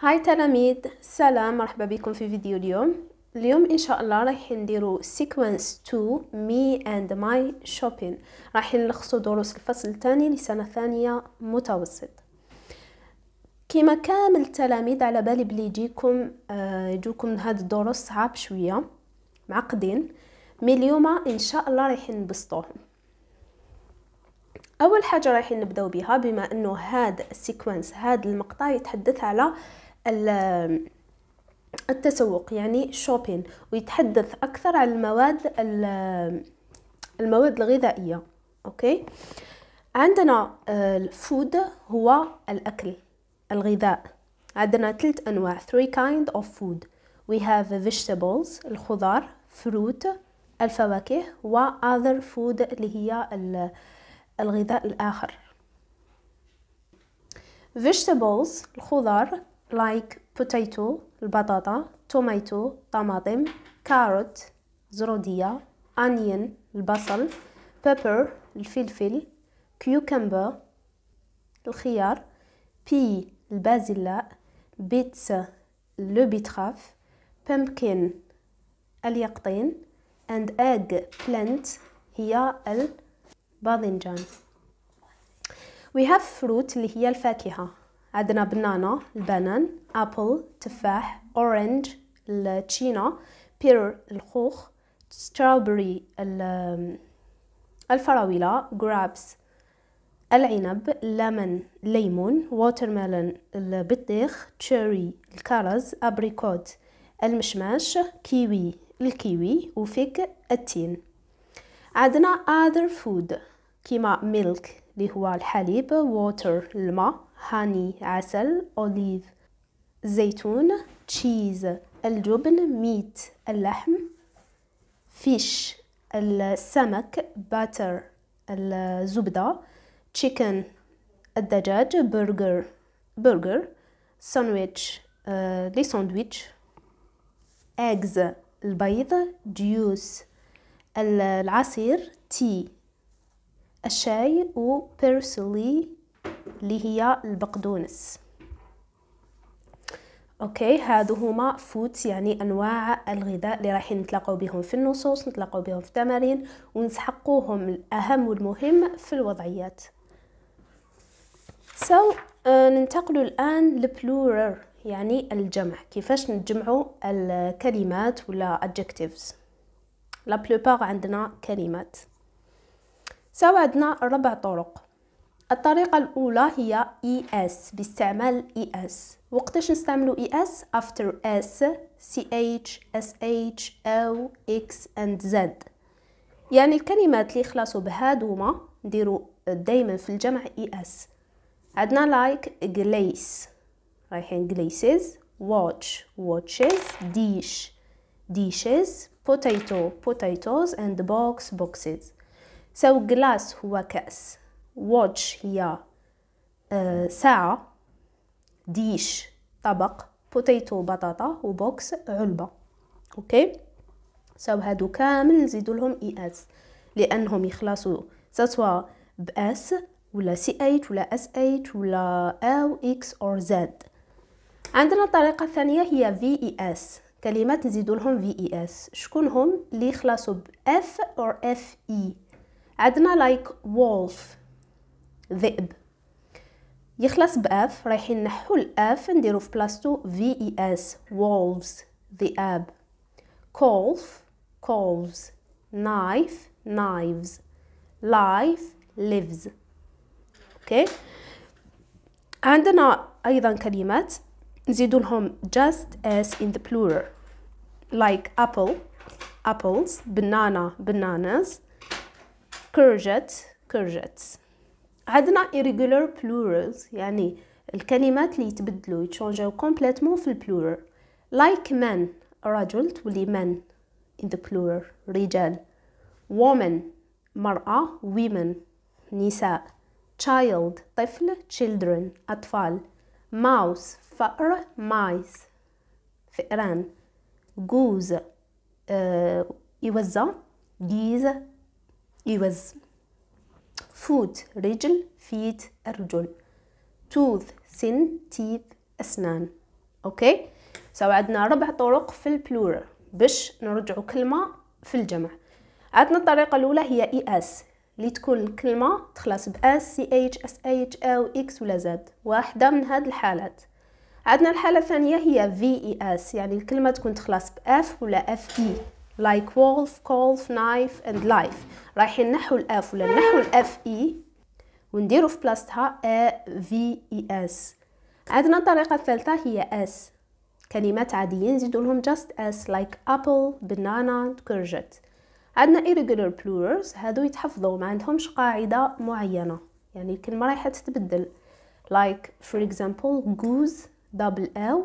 هاي تلاميذ سلام مرحبا بكم في فيديو اليوم اليوم ان شاء الله رايحين نديرو سيكونس 2 مي اند ماي شوبين رايحين نلخصو دروس الفصل الثاني لسنه ثانيه متوسط كما كامل التلاميذ على بالي بلي يجيكم يجوكم هاد الدروس صعاب شويه معقدين مي اليوم ان شاء الله رايحين نبسطوهم اول حاجه رايحين نبداو بها بما انه هاد السيكونس هاد المقطع يتحدث على التسوق يعني شوبين ويتحدث أكثر عن المواد المواد الغذائية أوكي عندنا آه، الفود هو الأكل الغذاء عندنا ثلاث أنواع three kind of food we have vegetables الخضار fruit الفواكه و other food اللي هي الغذاء الآخر vegetables الخضار like potato البطاطا tomato طماطم carrot زرودية onion البصل pepper الفلفل cucumber الخيار pea البازلاء بيتس لو بيتخاف pumpkin اليقطين and egg plant هي الباذنجان we have fruit اللي هي الفاكهة عندنا بنانا البنان ابل تفاح اورنج التشينا بير الخوخ ستروبري الفراولة جرابس العنب لمن ليمون ووتر ميلون البطيخ تشيري الكرز ابريكوت المشماش كيوي الكيوي وفيك التين عندنا other food كيما milk اللي هو الحليب water الماء هاني عسل أوليف زيتون تشيز الجبن ميت اللحم فيش السمك باتر الزبدة تشيكن الدجاج برجر برجر ساندويتش لي ساندويتش اجز البيض جيوس العصير تي الشاي و بيرسلي اللي هي البقدونس اوكي هادو هما فوتس يعني انواع الغذاء اللي رايحين نتلاقاو بهم في النصوص نتلاقاو بهم في التمارين ونسحقوهم الاهم والمهم في الوضعيات سو so, uh, آه، ننتقل الان للبلورر يعني الجمع كيفاش نجمعوا الكلمات ولا adjectives لا بلوبار عندنا كلمات سو عندنا ربع طرق الطريقة الأولى هي ES باستعمال ES وقتاش نستعملو ES after S CH SH O X and Z يعني الكلمات اللي يخلصوا بهادوما نديرو دايما في الجمع ES عندنا like glaze رايحين glaces watch watches dish dishes potato potatoes and box boxes so glass هو كأس watch هي آه، ساعة ديش طبق بوتيتو بطاطا وبوكس علبة اوكي ساو هادو كامل نزيدو لهم اي اس لانهم يخلصوا سواء باس ولا سي ايت ولا اس ايت ولا او اكس اور زد عندنا الطريقه الثانيه هي في اي اس كلمات نزيدو لهم في اي اس شكون هم اللي يخلصوا باف اور اف اي عندنا لايك like wolf ذئب يخلص باف رايحين نحو الاف نديرو في بلاصتو في اي اس wolves ذئاب calf calves knife knives life lives اوكي okay. عندنا ايضا كلمات نزيدو لهم just as in the plural like apple apples banana bananas courgette courgettes عندنا irregular plurals يعني الكلمات اللي يتبدلوا يتشونجاو كومبليتمون في البلورال like men رجل تولي men in the plural رجال woman مرأة women نساء child طفل children أطفال mouse فأر mice فئران goose آه, يوزة geese يوز فوت رجل فيت أرجل توث سن تيث أسنان أوكي سو عندنا ربع طرق في البلورال باش نرجعوا كلمة في الجمع عندنا الطريقة الأولى هي إي أس اللي تكون الكلمة تخلص بأس سي اتش اس اتش او اكس ولا زد واحدة من هاد الحالات عندنا الحالة الثانية هي في اي اس يعني الكلمة تكون تخلص بأف ولا اف اي e. like wolf, golf, knife and life رايحين نحو الاف ولا نحو الاف اي e. ونديرو في بلاصتها ا في اي e، اس عندنا الطريقة الثالثة هي اس كلمات عادية نزيدو لهم just as like apple, banana, كرجت عندنا irregular plurals هادو يتحفظوا ما عندهمش قاعدة معينة يعني الكلمة رايحة تتبدل like for example goose double l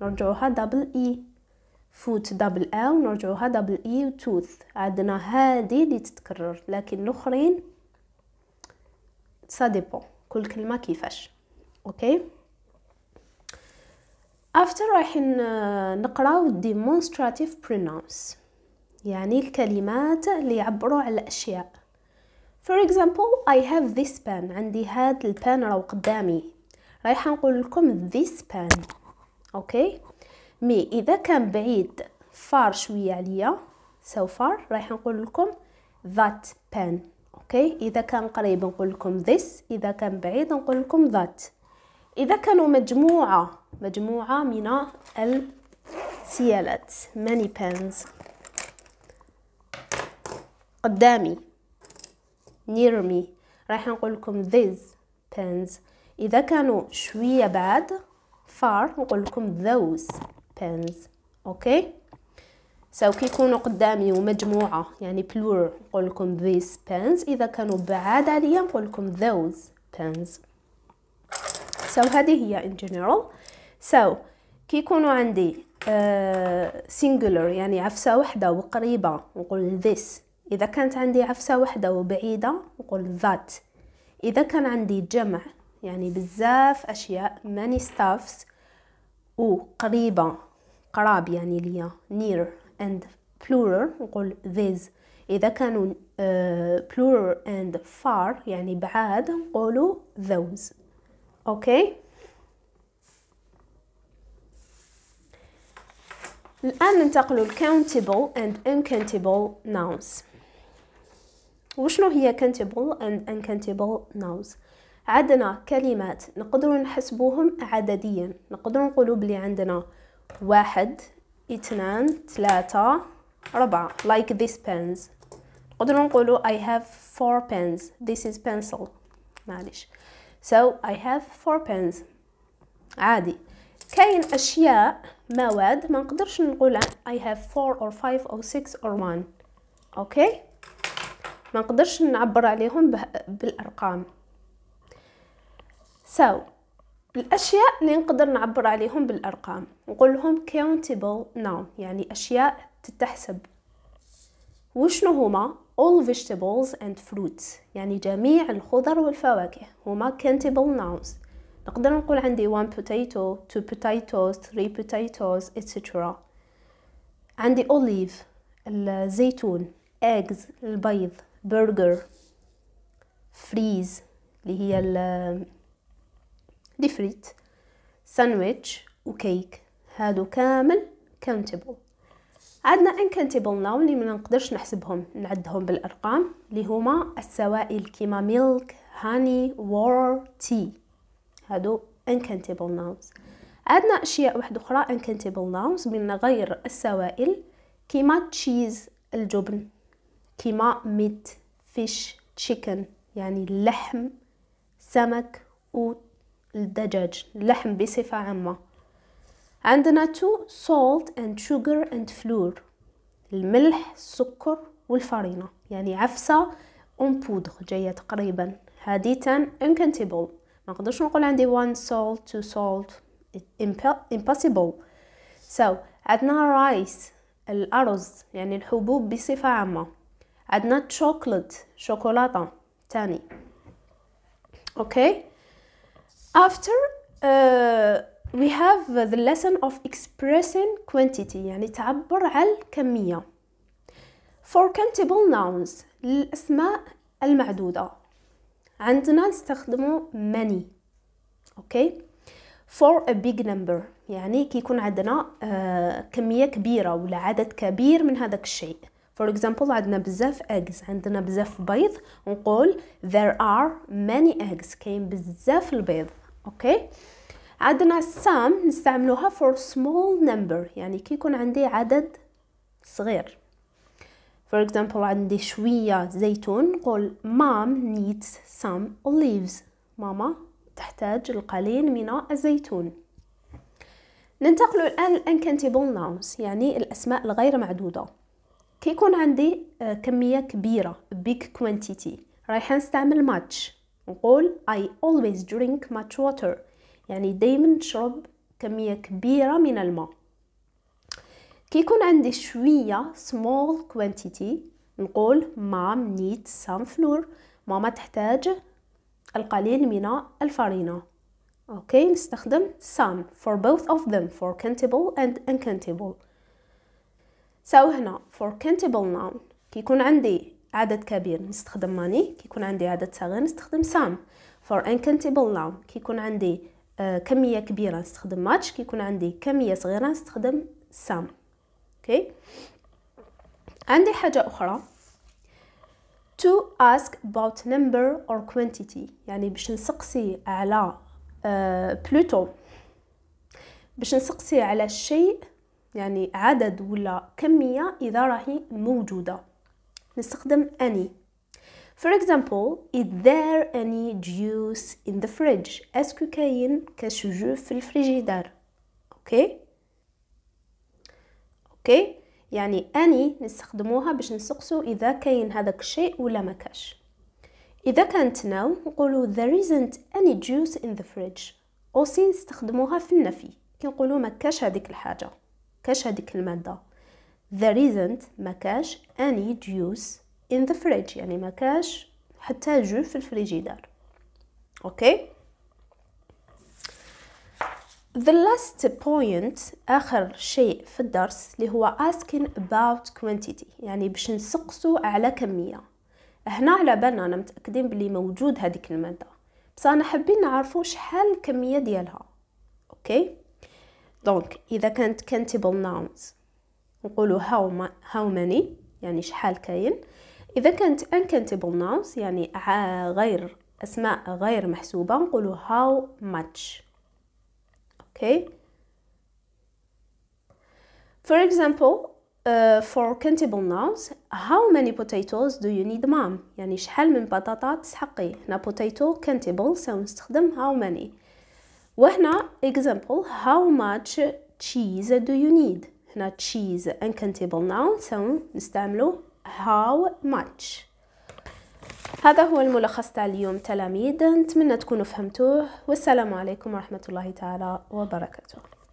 نرجعوها double e فوت دبل ا ونرجعوها دبل اي وتوث عندنا هادي اللي تتكرر لكن الاخرين سا ديبون كل كلمه كيفاش اوكي افتر رايحين نقراو demonstrative pronouns يعني الكلمات اللي يعبروا على الاشياء for example I have this pen عندي هاد البان راهو قدامي رايحه نقول لكم this pen اوكي okay. مي اذا كان بعيد فار شويه عليا سو فار رايح نقول لكم ذات بان اوكي اذا كان قريب نقول لكم ذس اذا كان بعيد نقول لكم ذات اذا كانوا مجموعه مجموعه من السيالات ماني بانز قدامي near me رايح نقول لكم these pens إذا كانوا شوية بعد far نقول لكم those pens اوكي سو so, كيكونوا قدامي ومجموعه يعني بلور نقول لكم these pens اذا كانوا بعاد عليا نقول لكم those pens سو so, هذه هي in general سو so, كيكونوا عندي سينجولر آه، uh, يعني عفسه وحده وقريبه نقول this اذا كانت عندي عفسه وحده وبعيده نقول that اذا كان عندي جمع يعني بزاف اشياء many stuffs وقريبه قراب يعني ليا near and plural نقول these إذا كانوا آه، plural and far يعني بعاد نقولوا those أوكي okay. الآن ننتقل countable and uncountable nouns وشنو هي countable and uncountable nouns عندنا كلمات نقدر نحسبوهم عدديا نقدر نقولوا بلي عندنا واحد اثنان ثلاثة أربعة like this pens نقدروا نقولوا I have four pens this is pencil معلش so I have four pens عادي كاين أشياء مواد ما نقدرش نقول I have four or five or six or one أوكي okay? ما نقدرش نعبر عليهم بالأرقام so الاشياء اللي نقدر نعبر عليهم بالارقام نقول لهم countable noun يعني اشياء تتحسب وشنو هما all vegetables and fruits يعني جميع الخضر والفواكه هما countable nouns نقدر نقول عندي one potato two potatoes three potatoes etc عندي olive الزيتون eggs البيض burger freeze اللي هي دي فريت ساندويتش وكيك هادو كامل كاونتبل عندنا انكاونتبل ناون اللي ما نقدرش نحسبهم نعدهم بالارقام اللي هما السوائل كيما ميلك هاني وور تي هادو انكاونتبل ناونز عندنا اشياء واحده اخرى انكاونتبل ناونز من غير السوائل كيما تشيز الجبن كيما ميت فيش تشيكن يعني اللحم سمك و الدجاج اللحم بصفة عامة عندنا تو salt and sugar and flour الملح السكر والفرينة يعني عفسة اون بودغ جاية تقريبا هادي تان انكنتيبل ما نقدرش نقول عندي one salt two salt impossible so عندنا رايس الأرز يعني الحبوب بصفة عامة عندنا chocolate شوكولاتة تاني اوكي okay. after uh, we have the lesson of expressing quantity يعني تعبر على الكمية for countable nouns الأسماء المعدودة عندنا نستخدمو many اوكي okay. for a big number يعني كيكون عندنا uh, كمية كبيرة ولا عدد كبير من هذاك الشيء for example عندنا بزاف eggs عندنا بزاف بيض نقول there are many eggs كاين بزاف البيض اوكي عندنا السام نستعملوها for small number يعني كي يكون عندي عدد صغير for example عندي شوية زيتون نقول mom needs some leaves ماما تحتاج القليل من الزيتون ننتقل الآن للانكنتيبل nouns يعني الأسماء الغير معدودة كيكون عندي آه، كمية كبيرة big quantity رايحة نستعمل much نقول I always drink much water يعني دايما نشرب كمية كبيرة من الماء كي يكون عندي شوية small quantity نقول mom needs some flour ماما تحتاج القليل من الفرينة اوكي نستخدم some for both of them for countable and uncountable سو هنا for countable noun كي يكون عندي عدد كبير نستخدم ماني كيكون عندي عدد صغير نستخدم سام for uncountable noun كيكون عندي آه، كمية كبيرة نستخدم ماتش كيكون عندي كمية صغيرة نستخدم سام okay. عندي حاجة أخرى to ask about number or quantity يعني باش نسقسي على بلوتو آه، باش نسقسي على الشيء يعني عدد ولا كمية إذا راهي موجودة نستخدم any For example, is there any juice in the fridge? Est-ce que كاين كاش جو في الفريجيدار؟ اوكي اوكي يعني any نستخدموها باش نسقسو اذا كاين هذاك الشيء ولا ما كاش اذا كانت now نقولو there isn't any juice in the fridge اوسي نستخدموها في النفي كي نقولوا ما كاش هذيك الحاجه كاش هذيك الماده there isn't ما كاش any juice in the fridge يعني ما كاش حتى جو في الفريجيدار اوكي the last point اخر شيء في الدرس اللي هو asking about quantity يعني باش نسقسو على كميه هنا على بالنا انا متاكدين بلي موجود هذيك الماده بس انا حابين نعرفو شحال الكميه ديالها اوكي okay. دونك اذا كانت countable nouns نقولوا how, how many يعني شحال كاين إذا كانت uncountable nouns يعني غير أسماء غير محسوبة نقولوا how much okay for example uh, for countable nouns how many potatoes do you need mom يعني شحال من بطاطا تسحقي هنا potato countable سنستخدم how many وهنا example how much cheese do you need هنا تشيز uncountable ناون سو نستعملو هاو ماتش هذا هو الملخص تاع اليوم تلاميذ نتمنى تكونوا فهمتوه والسلام عليكم ورحمة الله تعالى وبركاته